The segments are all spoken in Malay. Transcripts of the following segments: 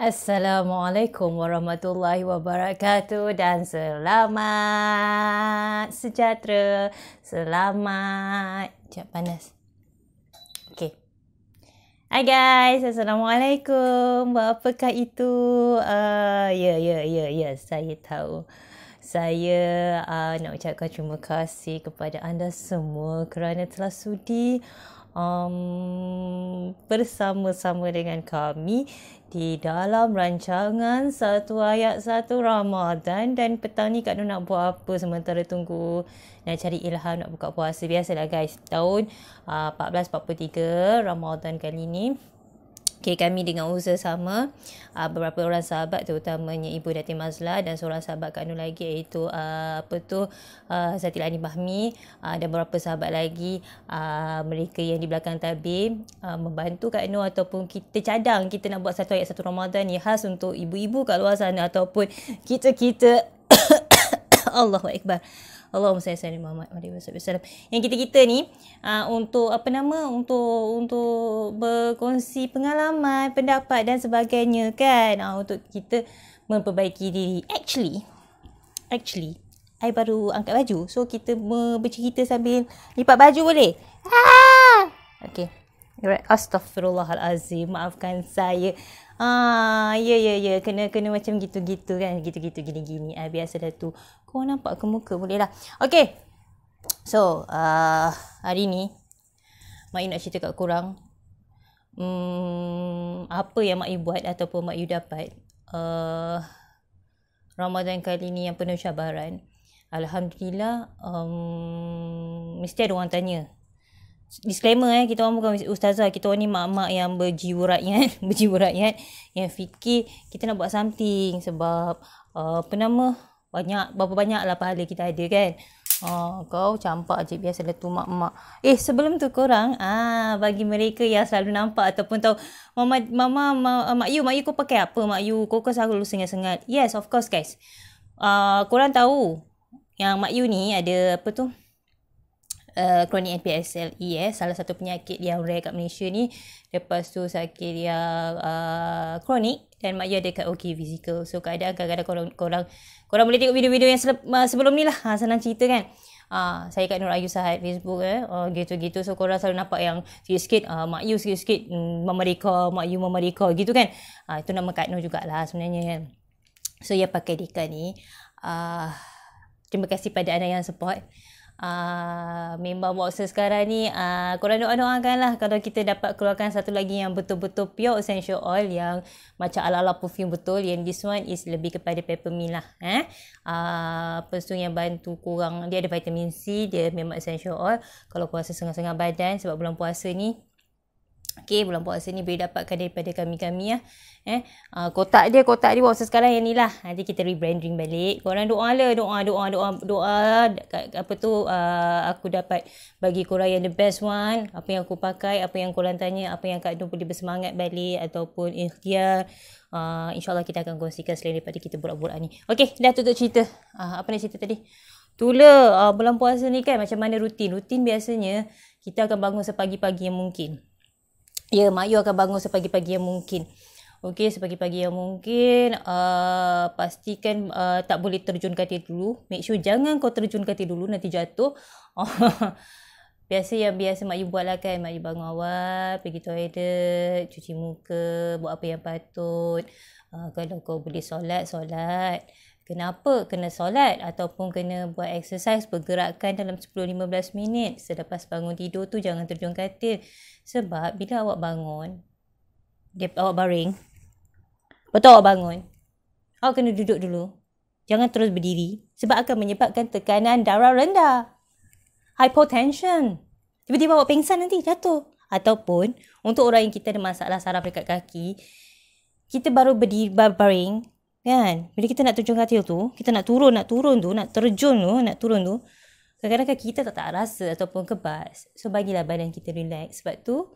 Assalamualaikum warahmatullahi wabarakatuh dan selamat sejahtera. Selamat. Cak panas. hi guys, Assalamualaikum. Apakah itu? Ah, ya, ya, ya, ya. Saya tahu. Saya uh, nak ucapkan terima kasih kepada anda semua kerana telah sudi um, bersama-sama dengan kami di dalam rancangan satu ayat satu Ramadan dan petang ni Kak Nur nak buat apa sementara tunggu nak cari ilham nak buka puasa biasalah guys tahun uh, 1443 Ramadan kali ni Okay, kami dengan usaha sama uh, beberapa orang sahabat terutamanya Ibu Datin Mazla dan seorang sahabat Kak lagi iaitu uh, apa tu uh, ah, Satil Ani Bahmi uh, dan beberapa sahabat lagi uh, mereka yang di belakang tabi uh, membantu Kak ataupun kita cadang kita nak buat satu ayat satu Ramadan ni khas untuk ibu-ibu kat luar sana ataupun kita-kita Allahuakbar. Allahu Allahumma salli salli Muhammad alaihi wasallam. Yang kita-kita ni uh, untuk apa nama untuk untuk berkongsi pengalaman, pendapat dan sebagainya kan. Uh, untuk kita memperbaiki diri. Actually actually I baru angkat baju. So kita bercerita sambil lipat baju boleh? Ah! Okay. Right. Astaghfirullahalazim. Maafkan saya. Ah, ya ya ya, kena kena macam gitu-gitu kan, gitu-gitu gini-gini. Ah, biasa dah tu. Kau nampak ke muka boleh lah. Okay. So, uh, hari ni Mak nak cerita kat korang um, apa yang Mak buat ataupun Mak dapat uh, Ramadan kali ni yang penuh cabaran. Alhamdulillah um, mesti ada orang tanya Disclaimer eh, kita orang bukan ustazah, kita orang ni mak-mak yang berjiwa rakyat, berjiwa rakyat yang fikir kita nak buat something sebab uh, apa nama banyak berapa banyak lah pahala kita ada kan Oh, kau campak je biasa letu lah mak-mak. Eh, sebelum tu korang, ah bagi mereka yang selalu nampak ataupun tahu, Mama, Mama, ma, Mak Yu, Mak Yu kau pakai apa Mak Yu? Kau kau selalu sengat-sengat. Yes, of course guys. Ah uh, korang tahu yang Mak Yu ni ada apa tu? Uh, eh, kronik NPSLE eh. Salah satu penyakit yang rare kat Malaysia ni. Lepas tu sakit yang uh, ah, kronik dan mak you ada kat OK Physical. So keadaan kadang-kadang korang, korang, korang boleh tengok video-video yang sebelum ni lah. Ha, senang cerita kan. Uh, saya kat Nur Ayu Sahad Facebook eh. Uh, gitu-gitu. So korang selalu nampak yang sikit-sikit uh, mak you sikit-sikit mm, memerika, mak Mama memerika gitu kan. Uh, itu nama Kak Nur jugalah sebenarnya kan. So ya pakai Dika ni. Uh, terima kasih pada anda yang support uh, member boxer sekarang ni uh, korang doa-doakan lah kalau kita dapat keluarkan satu lagi yang betul-betul pure essential oil yang macam ala-ala perfume betul yang this one is lebih kepada peppermint lah eh? uh, tu yang bantu kurang dia ada vitamin C dia memang essential oil kalau kau rasa sengah-sengah badan sebab bulan puasa ni Okay, bulan puasa ni boleh dapatkan daripada kami-kami lah. Eh, uh, kotak dia, kotak dia puasa sekarang yang ni lah. Nanti kita rebranding balik. Korang doa lah, doa, doa, doa, doa. Apa tu, uh, aku dapat bagi korang yang the best one. Apa yang aku pakai, apa yang korang tanya, apa yang Kak Nur boleh bersemangat balik ataupun ikhtiar. Uh, InsyaAllah kita akan kongsikan selain daripada kita borak-borak ni. Okay, dah tutup cerita. Uh, apa nak cerita tadi? Tula, uh, bulan puasa ni kan macam mana rutin? Rutin biasanya kita akan bangun sepagi-pagi yang mungkin. Ya, mak you akan bangun sepagi-pagi yang mungkin. Okey, sepagi-pagi yang mungkin. Uh, pastikan uh, tak boleh terjun katil dulu. Make sure jangan kau terjun katil dulu, nanti jatuh. biasa yang biasa mak you buat lah kan. Mak you bangun awal, pergi toilet, cuci muka, buat apa yang patut. Uh, kalau kau boleh solat, solat kenapa kena solat ataupun kena buat exercise bergerakkan dalam 10-15 minit selepas bangun tidur tu jangan terjun katil sebab bila awak bangun dia awak baring betul awak bangun awak kena duduk dulu jangan terus berdiri sebab akan menyebabkan tekanan darah rendah hypotension tiba-tiba awak pingsan nanti jatuh ataupun untuk orang yang kita ada masalah saraf dekat kaki kita baru berdiri baring Kan? Bila kita nak terjun katil tu, kita nak turun, nak turun tu, nak terjun tu, nak turun tu, kadang-kadang kita tak, tak rasa ataupun kebas. So, bagilah badan kita relax. Sebab tu,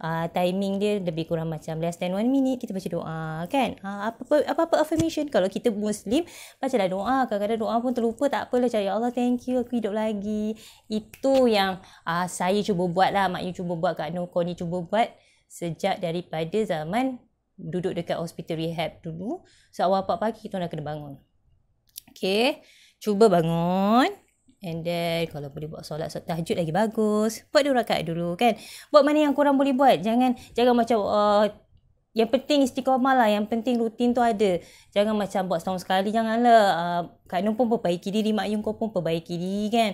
uh, timing dia lebih kurang macam less than one minute, kita baca doa, kan? Ah, apa-apa, apa affirmation, kalau kita Muslim, baca lah doa. Kadang-kadang doa pun terlupa, tak apalah. Cari Allah, thank you, aku hidup lagi. Itu yang uh, saya cuba buat lah, Mak Yu cuba buat, Kak Nur, kau ni cuba buat sejak daripada zaman duduk dekat hospital rehab dulu. So awal 4 pagi kita nak kena bangun. Okay. Cuba bangun. And then kalau boleh buat solat solat tahajud lagi bagus. Buat dua rakaat dulu kan. Buat mana yang kurang boleh buat. Jangan jangan macam uh, yang penting istiqomah lah. Yang penting rutin tu ada. Jangan macam buat setahun sekali. Janganlah. Uh, ah, Kak Nung pun perbaiki diri. Mak Yung kau pun perbaiki diri kan.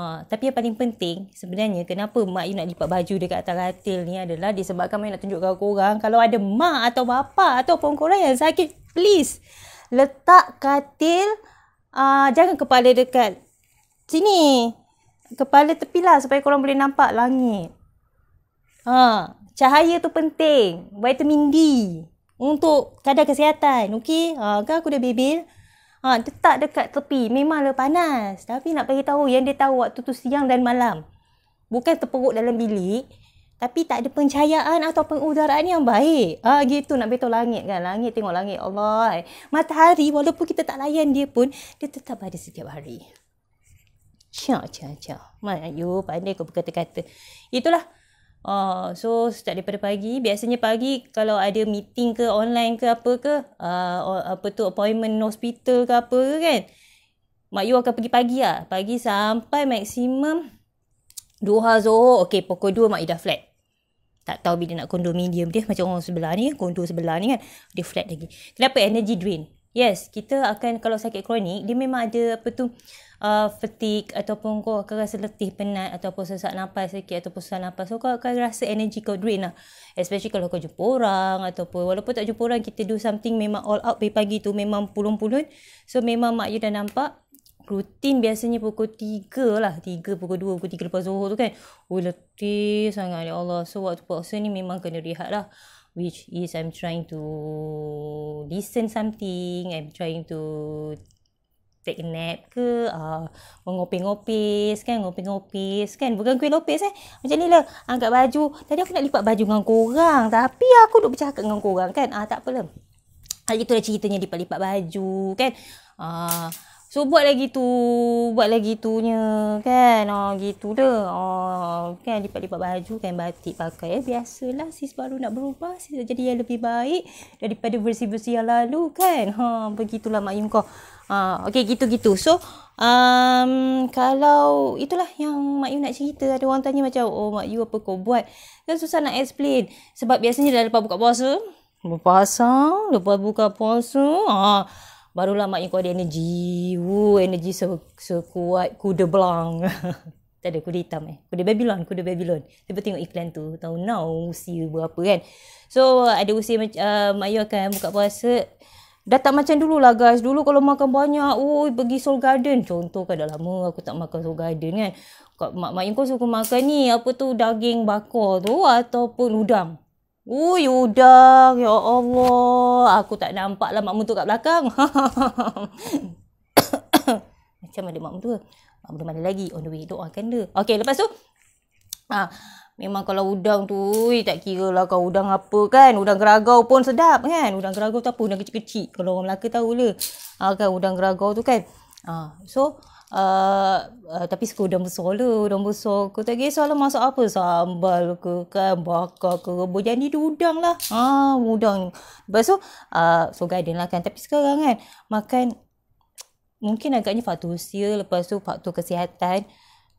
Ha, tapi yang paling penting sebenarnya kenapa mak you nak lipat baju dekat atas katil ni adalah disebabkan mak you nak tunjukkan korang kalau ada mak atau bapa atau ataupun korang yang sakit please letak katil uh, jangan kepala dekat sini kepala tepilah supaya korang boleh nampak langit ha, cahaya tu penting vitamin D untuk kadar kesihatan okey ha, kau aku dah bebel Ha, letak dekat tepi. Memanglah panas. Tapi nak bagi tahu yang dia tahu waktu tu siang dan malam. Bukan terperuk dalam bilik. Tapi tak ada pencahayaan atau pengudaraan yang baik. Ah ha, gitu nak betul langit kan. Langit tengok langit. Allah. Matahari walaupun kita tak layan dia pun. Dia tetap ada setiap hari. Cia, cia, cia. Mak, you pandai kau berkata-kata. Itulah. Oh, so start daripada pagi biasanya pagi kalau ada meeting ke online ke apa ke uh, apa tu appointment hospital ke apa ke kan mak you akan pergi pagi lah pagi sampai maksimum 2 Zohor okay pokok 2 mak you dah flat tak tahu bila nak kondominium dia macam orang sebelah ni kondo sebelah ni kan dia flat lagi kenapa energy drain Yes, kita akan kalau sakit kronik dia memang ada apa tu uh, fatigue ataupun kau akan rasa letih, penat ataupun sesak nafas sikit ataupun sesak nafas. So kau akan rasa energy kau drain lah. Especially kalau kau jumpa orang ataupun walaupun tak jumpa orang kita do something memang all out pagi, -pagi tu memang pulun-pulun. So memang mak you dah nampak rutin biasanya pukul 3 lah. 3 pukul 2 pukul 3 lepas zuhur tu kan. Oh letih sangat ya Allah. So waktu puasa ni memang kena rehat lah which is I'm trying to listen something, I'm trying to take a nap ke, uh, ah, ngopis-ngopis kan, ngopis-ngopis kan, bukan kuih lopis eh. Macam ni lah, angkat baju, tadi aku nak lipat baju dengan korang, tapi aku duduk bercakap dengan korang kan, ah, uh, tak apalah. Hari itu dah ceritanya lipat-lipat baju kan. Uh, So buat lagi tu, buat lagi tu tunya kan. Ha oh, gitu dah. Ha oh, kan lipat-lipat baju kan batik pakai. Eh, biasalah sis baru nak berubah, sis jadi yang lebih baik daripada versi-versi yang lalu kan. Ha oh, begitulah Mak Yum kau. Ha oh, okey gitu-gitu. So um, kalau itulah yang Mak Yum nak cerita. Ada orang tanya macam, "Oh Mak Yum apa kau buat?" Kan susah nak explain sebab biasanya dah lepas buka puasa. Berpuasa, lepas buka puasa. Ha. Oh, Barulah mak kau ada energi. Woo, energi se- sekuat kuda belang. tak ada kuda hitam eh. Kuda Babylon, kuda Babylon. Tiba tengok iklan tu, tahu now usia berapa kan. So ada usia uh, mak you akan buka puasa. Dah tak macam dulu lah guys. Dulu kalau makan banyak, oi pergi soul Garden. Contoh kan dah lama aku tak makan soul Garden kan. Mak, mak kau suka makan ni, apa tu daging bakar tu ataupun udang. Ui, udang. Ya Allah. Aku tak nampak lah mak mentua kat belakang. Macam ada mak mentua. Mak mana lagi? On the way. Doakan dia. Okay, lepas tu. Ha, memang kalau udang tu, ui, tak kira lah kau udang apa kan. Udang geragau pun sedap kan. Udang geragau tu apa? Udang kecil-kecil. Kalau orang Melaka tahu lah. Ha, kan, udang geragau tu kan. Ha, so, uh, uh, tapi suka udang besar lah udang besar aku tak kisahlah masak apa sambal ke kan bakar ke rebus dia udang lah Ah, udang lepas tu uh, so garden lah kan tapi sekarang kan makan mungkin agaknya faktor usia lepas tu faktor kesihatan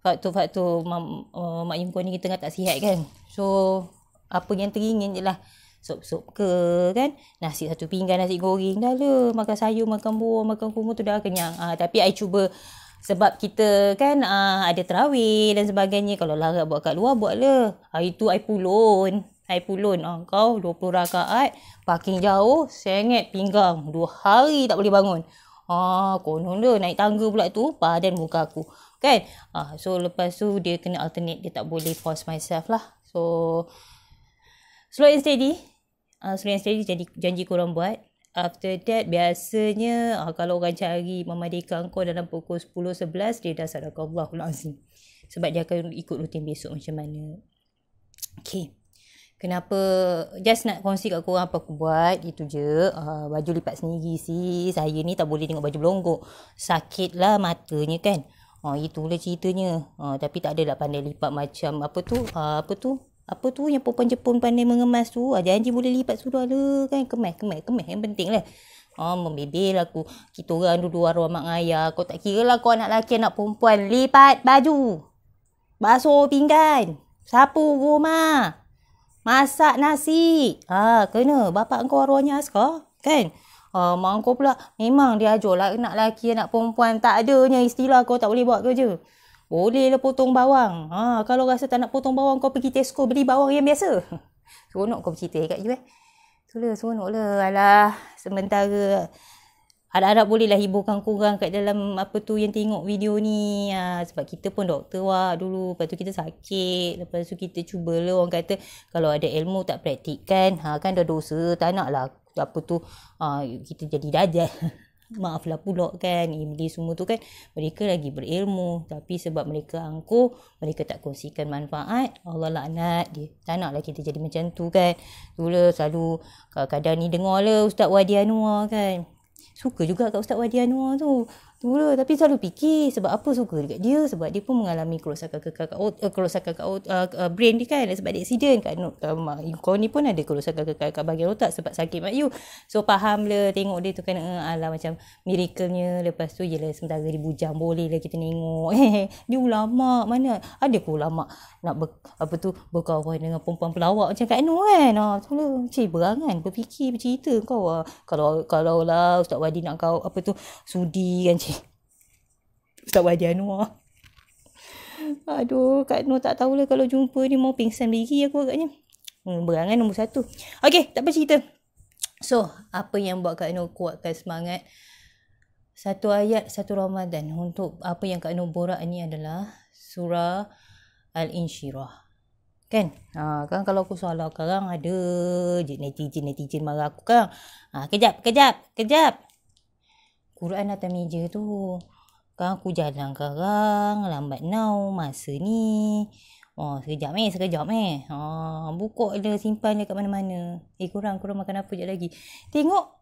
faktor-faktor mak, uh, mak yang kau ni tengah tak sihat kan so apa yang teringin je lah sup-sup ke kan nasi satu pinggan nasi goreng dah le lah. makan sayur makan buah makan kumur tu dah kenyang ha, tapi I cuba sebab kita kan uh, ada terawih dan sebagainya. Kalau larat buat kat luar, buatlah. Hari tu air pulun. Air pulun. Uh, kau 20 rakaat, parking jauh, sengit pinggang. Dua hari tak boleh bangun. Ah, konon dia naik tangga pula tu padan muka aku. Kan? Ah, so lepas tu dia kena alternate. Dia tak boleh force myself lah. So slow and steady. Ah, slow and steady jadi janji korang buat. After that biasanya ha, kalau orang cari memandikan kau dalam pukul 10 11 dia dah sedekah Allahu azim. Sebab dia akan ikut rutin besok macam mana. Okay. Kenapa just nak kongsi kat korang apa aku buat itu je. Uh, baju lipat sendiri si Saya ni tak boleh tengok baju belonggok. Sakitlah matanya kan. Ha uh, itulah ceritanya. Uh, tapi tak adalah pandai lipat macam apa tu? Uh, apa tu? apa tu yang perempuan Jepun pandai mengemas tu ah, janji boleh lipat sudah lah kan kemas kemas kemas yang penting lah Oh, ah, membebel aku. Kita orang dulu arwah mak ayah. Kau tak kira lah kau anak lelaki, anak perempuan. Lipat baju. Basuh pinggan. Sapu rumah. Masak nasi. Ah, kena. Bapak kau arwahnya askar. Kan? Ah, mak kau pula. Memang dia ajar lah anak lelaki, anak perempuan. Tak adanya istilah kau tak boleh buat kerja. Bolehlah potong bawang. Ha, kalau rasa tak nak potong bawang, kau pergi Tesco beli bawang yang biasa. Seronok kau bercerita kat you eh. Itulah, seronok lah. Alah, sementara harap-harap bolehlah hiburkan korang kat dalam apa tu yang tengok video ni. Ha, sebab kita pun doktor lah dulu. Lepas tu kita sakit. Lepas tu kita cuba cubalah orang kata kalau ada ilmu tak praktikkan. Ha, kan dah dosa. Tak nak lah apa tu ha, kita jadi dajah. maaf lah pula kan ini semua tu kan mereka lagi berilmu tapi sebab mereka angkuh mereka tak kongsikan manfaat Allah laknat dia tak naklah kita jadi macam tu kan dulu lah selalu kadang-kadang ni dengar lah Ustaz Wadi Anwar kan suka juga kat Ustaz Wadi Anwar tu Mula tapi selalu fikir sebab apa suka dekat dia sebab dia pun mengalami kerosakan kekal kat ot- uh, kerosakan kat uh, brain dia kan sebab dia accident kan um, uh, kau ni pun ada kerosakan kekal kat bahagian otak sebab sakit mak you so faham le tengok dia tu kan uh, eh, ala macam miraclenya lepas tu yelah sementara dia bujang boleh lah kita tengok dia ulama mana ada ke ulama nak ber, apa tu berkawan dengan perempuan pelawak macam kat Anu kan ha tu lah cik berangan berfikir bercerita kau uh, kalau kalau lah ustaz wadi nak kau apa tu sudi kan cik sebab wajah Anwar. Aduh, Kak Nur tak tahulah kalau jumpa ni mau pingsan lagi aku agaknya. Hmm, berangan nombor satu. Okay, tak apa cerita. So, apa yang buat Kak Nur kuatkan semangat? Satu ayat, satu Ramadan. Untuk apa yang Kak Nur borak ni adalah surah al insyirah, Kan? Ha, kan kalau aku salah sekarang ada je netizen-netizen marah aku kan. Ha, kejap, kejap, kejap. Quran atas meja tu. Kan aku jalan sekarang lambat now masa ni. Oh, sekejap eh, sekejap eh. Ha, oh, buka ada simpan dia mana-mana. Eh, kurang, kurang makan apa je lagi. Tengok,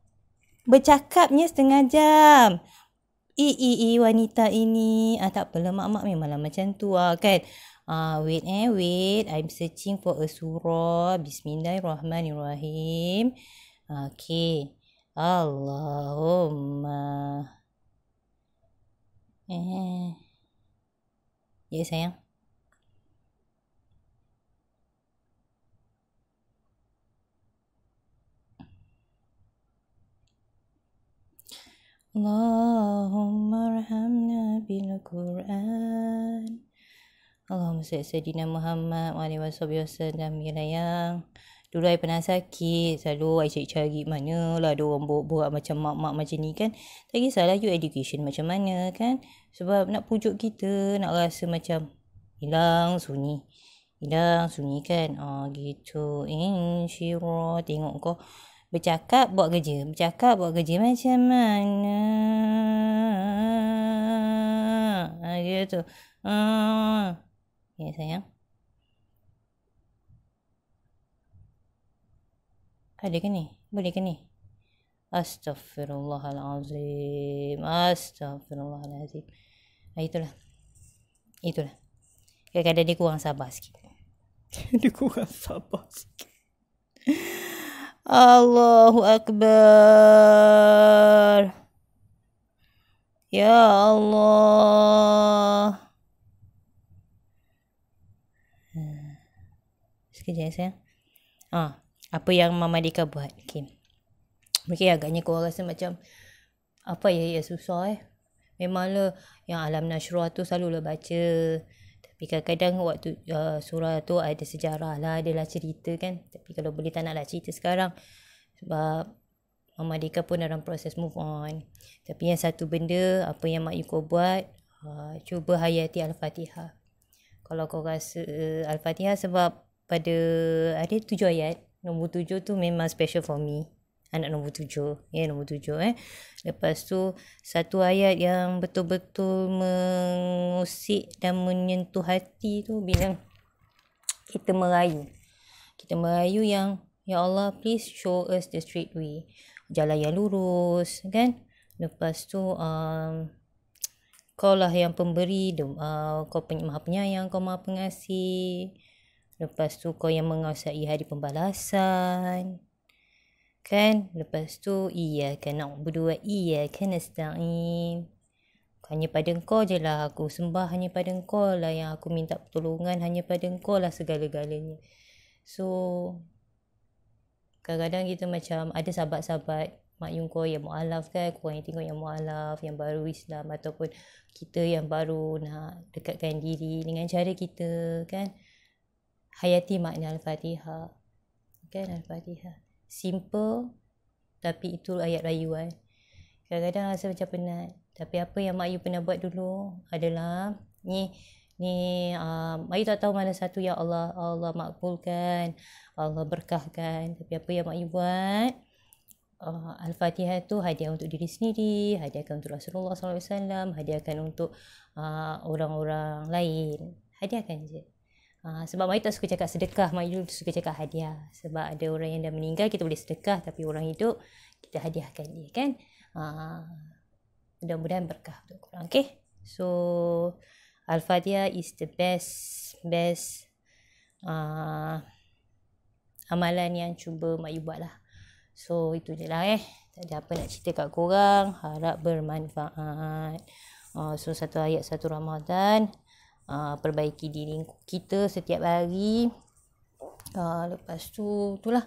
bercakapnya setengah jam. I, i, i, wanita ini. Ah, tak apalah, mak-mak memanglah macam tu ah, kan. Ah, wait eh, wait. I'm searching for a surah. Bismillahirrahmanirrahim. Okay. Allahumma. Eh. Ya sayang. Allahumma rahamna bil Quran. Allahumma sayyidina Muhammad wa alihi wasallam yang sayang. Dulu saya pernah sakit Selalu saya cari-cari mana lah Ada orang buat macam mak-mak macam ni kan Tak kisahlah you education macam mana kan Sebab nak pujuk kita Nak rasa macam Hilang sunyi Hilang sunyi kan Oh gitu Insyirah eh, Tengok kau Bercakap buat kerja Bercakap buat kerja macam mana Ha, gitu. ah, Ya sayang. Ada ke ni? Boleh ke ni? Astaghfirullahalazim. Astaghfirullahalazim. Nah, itulah. Itulah. Kadang-kadang dia kurang sabar sikit. dia kurang sabar sikit. Allahu Akbar. Ya Allah. Hmm. Sekejap ya, saya. Ah, apa yang Mama Dika buat. Okay. Mungkin agaknya korang rasa macam apa ya ya susah eh. Memanglah yang alam nasyurah tu selalu lah baca. Tapi kadang-kadang waktu uh, surah tu ada sejarah lah, ada lah cerita kan. Tapi kalau boleh tak lah cerita sekarang. Sebab Mama Dika pun dalam proses move on. Tapi yang satu benda, apa yang Mak Yuko buat, uh, cuba hayati Al-Fatihah. Kalau kau rasa uh, Al-Fatihah sebab pada ada tujuh ayat, Nombor tujuh tu memang special for me. Anak nombor tujuh. Ya, nombor tujuh eh. Lepas tu, satu ayat yang betul-betul mengusik dan menyentuh hati tu bila kita merayu. Kita merayu yang, Ya Allah, please show us the straight way. Jalan yang lurus, kan? Lepas tu, um, kau lah yang pemberi, uh, kau penyayang, kau maha pengasih. Lepas tu kau yang menguasai hari pembalasan. Kan? Lepas tu iya kan nak berdua iya kan nasta'in. Hanya pada engkau je lah aku sembah. Hanya pada engkau lah yang aku minta pertolongan. Hanya pada engkau lah segala-galanya. So, kadang-kadang kita macam ada sahabat-sahabat mak yung kau yang mu'alaf kan, kau yang tengok yang mu'alaf, yang baru Islam ataupun kita yang baru nak dekatkan diri dengan cara kita kan hayati makna Al-Fatihah. Kan Al-Fatihah. Simple tapi itu ayat rayuan. Kadang-kadang rasa macam penat. Tapi apa yang Mak Yu pernah buat dulu adalah ni ni ah, mak Ayu tak tahu mana satu ya Allah Allah makbulkan Allah berkahkan tapi apa yang Mak Yu buat uh, Al-Fatihah tu hadiah untuk diri sendiri hadiahkan untuk Rasulullah SAW hadiahkan untuk uh, orang-orang lain hadiahkan je Ah, sebab Mai tak suka cakap sedekah, Mai tu suka cakap hadiah. Sebab ada orang yang dah meninggal, kita boleh sedekah. Tapi orang hidup, kita hadiahkan dia kan. Ha, mudah-mudahan berkah untuk korang. Okay? So, Al-Fatihah is the best, best uh, amalan yang cuba Mak Yu buat lah. So, itu je lah eh. Tak ada apa nak cerita kat korang. Harap bermanfaat. Uh, so, satu ayat, satu Ramadan. Uh, Ah, perbaiki diri kita setiap hari. Uh, lepas tu, itulah.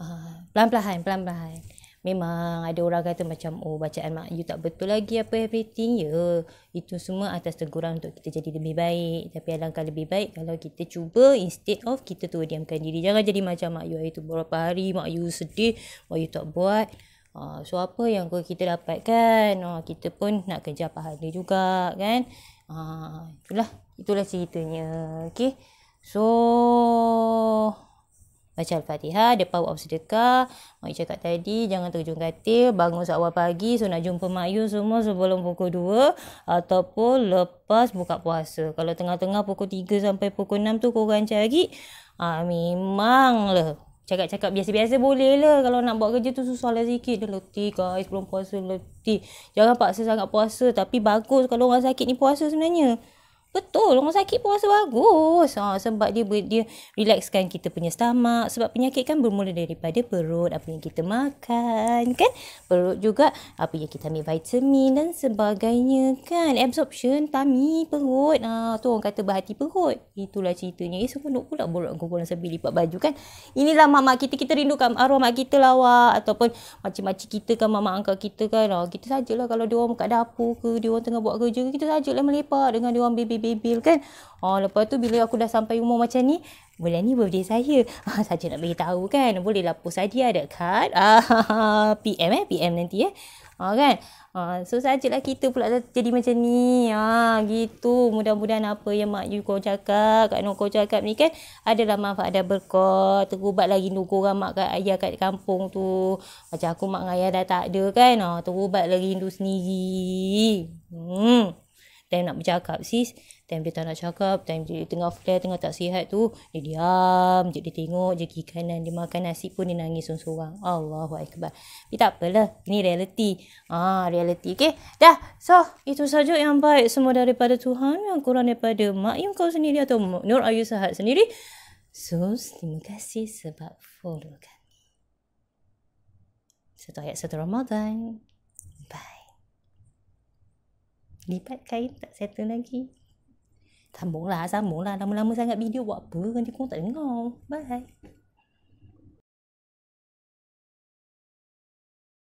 Uh, pelan-pelan, pelan-pelan. Memang ada orang kata macam, oh bacaan mak you tak betul lagi apa everything. Ya, itu semua atas teguran untuk kita jadi lebih baik. Tapi alangkah lebih baik kalau kita cuba instead of kita tu diamkan diri. Jangan jadi macam mak you itu beberapa hari, mak you sedih, mak you tak buat. so apa yang kita dapatkan, uh, kita pun nak kejar pahala juga kan. Ha, itulah. Itulah ceritanya. Okay. So, baca Al-Fatihah, the power of sedekah. Mak cakap tadi, jangan terjun katil, bangun seawal pagi, so nak jumpa Mak Yun semua sebelum pukul 2 ataupun lepas buka puasa. Kalau tengah-tengah pukul 3 sampai pukul 6 tu kau korang cari, ah memang lah. Cakap-cakap biasa-biasa boleh lah. Kalau nak buat kerja tu susah lah sikit. Dah letih guys. Belum puasa letih. Jangan paksa sangat puasa. Tapi bagus kalau orang sakit ni puasa sebenarnya. Betul, orang sakit pun rasa bagus. Ha, sebab dia dia relaxkan kita punya stomach. Sebab penyakit kan bermula daripada perut, apa yang kita makan, kan? Perut juga, apa yang kita ambil vitamin dan sebagainya, kan? Absorption, tummy, perut. Ha, tu orang kata berhati perut. Itulah ceritanya. Eh, sepenuh pula borak gugur sambil lipat baju, kan? Inilah mak-mak kita. Kita rindukan arwah mak kita lah, awak. Ataupun macam-macam kita kan, mak-mak angkat kita kan. Ha, kita sajalah kalau dia orang kat dapur ke, dia orang tengah buat kerja ke, kita sajalah melepak dengan dia orang baby bebel kan. Ha, lepas tu bila aku dah sampai umur macam ni, bulan ni birthday saya. Ha, saja nak bagi tahu kan. Boleh lah post hadiah ada kad. Ah, PM eh, PM nanti eh. Ha, kan? Ha, so sajalah kita pula jadi macam ni. Ha, gitu. Mudah-mudahan apa yang Mak Yu kau cakap, Kak Nong kau cakap ni kan. Adalah manfaat dan berkah. Terubat lagi rindu korang Mak kat Ayah kat kampung tu. Macam aku Mak Ayah dah tak ada kan. Ha, terubat lagi rindu sendiri. Hmm. Time nak bercakap sis time dia tak nak cakap, time dia tengah flare, tengah tak sihat tu, dia diam, dia, dia tengok je kiri kanan, dia makan nasi pun dia nangis sorang-sorang. Allahu Akbar. Tapi tak apalah, ini reality. Ah, reality, okay? Dah, so, itu sahaja yang baik semua daripada Tuhan, yang kurang daripada mak yang kau sendiri atau Nur Ayu Sahad sendiri. So, terima kasih sebab follow kami. Satu ayat satu Ramadan. Bye. Lipat kain tak settle lagi. Thầm muốn là sao muốn là năm năm mới sang gặp video bỏ bữa gần đi cũng tỉnh ngon. Bye.